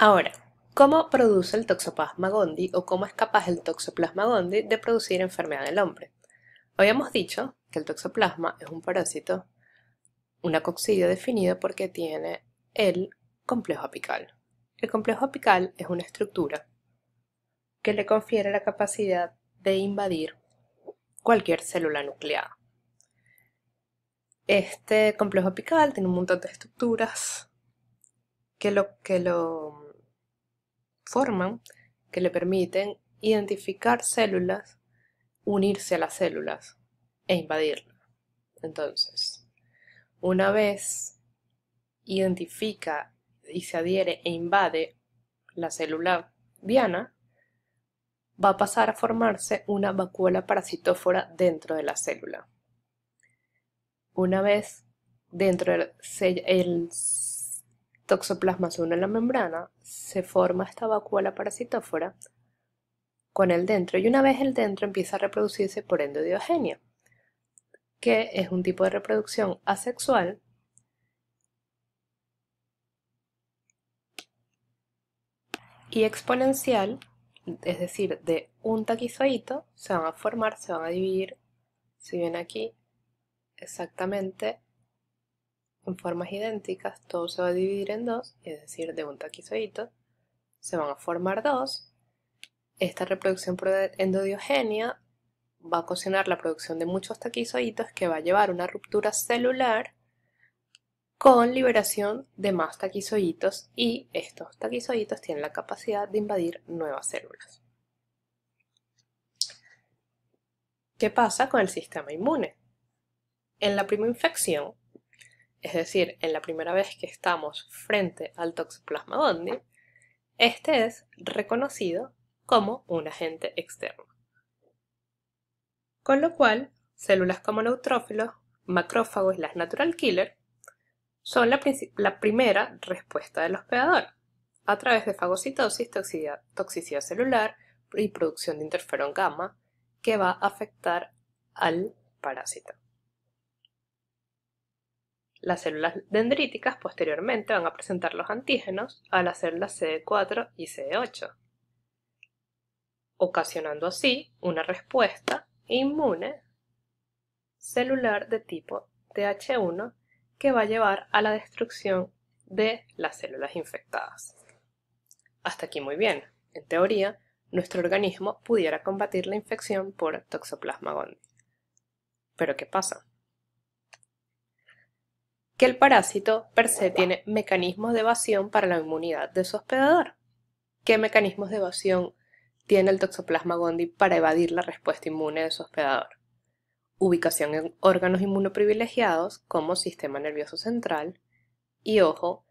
Ahora, ¿cómo produce el Toxoplasma gondii o cómo es capaz el Toxoplasma gondii de producir enfermedad en el hombre? Habíamos dicho que el toxoplasma es un parásito, una coccidio definido porque tiene el complejo apical. El complejo apical es una estructura que le confiere la capacidad de invadir cualquier célula nucleada. Este complejo apical tiene un montón de estructuras que lo, que lo forman que le permiten identificar células, unirse a las células e invadirlas. Entonces, una vez identifica y se adhiere e invade la célula diana, va a pasar a formarse una vacuola parasitófora dentro de la célula. Una vez dentro del Toxoplasma se une a la membrana, se forma esta vacuola parasitófora con el dentro y una vez el dentro empieza a reproducirse por endodiogenia, que es un tipo de reproducción asexual y exponencial, es decir, de un taquizoito se van a formar, se van a dividir, si ven aquí, exactamente en formas idénticas, todo se va a dividir en dos, es decir, de un taquizoíto se van a formar dos. Esta reproducción por va a ocasionar la producción de muchos taquizoitos que va a llevar una ruptura celular con liberación de más taquizoitos y estos taquizoitos tienen la capacidad de invadir nuevas células. ¿Qué pasa con el sistema inmune? En la prima infección, es decir, en la primera vez que estamos frente al Toxoplasma este es reconocido como un agente externo. Con lo cual, células como neutrófilos, macrófagos y las natural killer son la, primera respuesta del hospedador, a través de fagocitosis, toxicidad, toxicidad celular y producción de interferón gamma, que va a afectar al parásito. Las células dendríticas posteriormente van a presentar los antígenos a las células CD4 y CD8, ocasionando así una respuesta inmune celular de tipo TH1 que va a llevar a la destrucción de las células infectadas. Hasta aquí muy bien. En teoría, nuestro organismo pudiera combatir la infección por Toxoplasma gondii. Pero ¿qué pasa? que el parásito per se tiene mecanismos de evasión para la inmunidad de su hospedador. ¿Qué mecanismos de evasión tiene el Toxoplasma gondii para evadir la respuesta inmune de su hospedador? Ubicación en órganos inmunoprivilegiados como sistema nervioso central y ojo,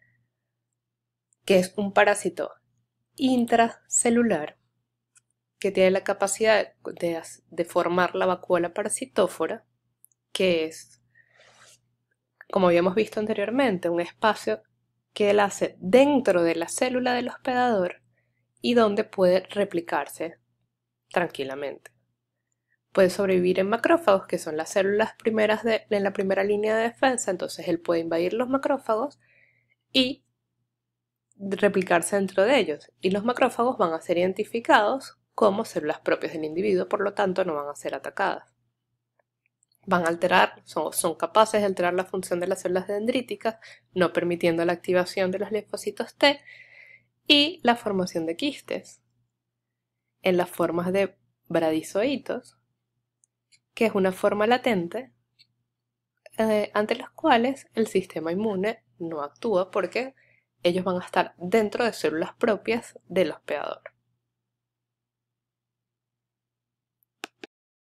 que es un parásito intracelular que tiene la capacidad de, de formar la vacuola parasitófora, que es como habíamos visto anteriormente, un espacio que él hace dentro de la célula del hospedador y donde puede replicarse tranquilamente. Puede sobrevivir en macrófagos, que son las células primeras en la primera línea de defensa, entonces él puede invadir los macrófagos y replicarse dentro de ellos. Y los macrófagos van a ser identificados como células propias del individuo, por lo tanto no van a ser atacadas van a alterar, son, capaces de alterar la función de las células dendríticas, no permitiendo la activación de los linfocitos T y la formación de quistes en las formas de bradizoitos, que es una forma latente eh, ante las cuales el sistema inmune no actúa porque ellos van a estar dentro de células propias del hospedador.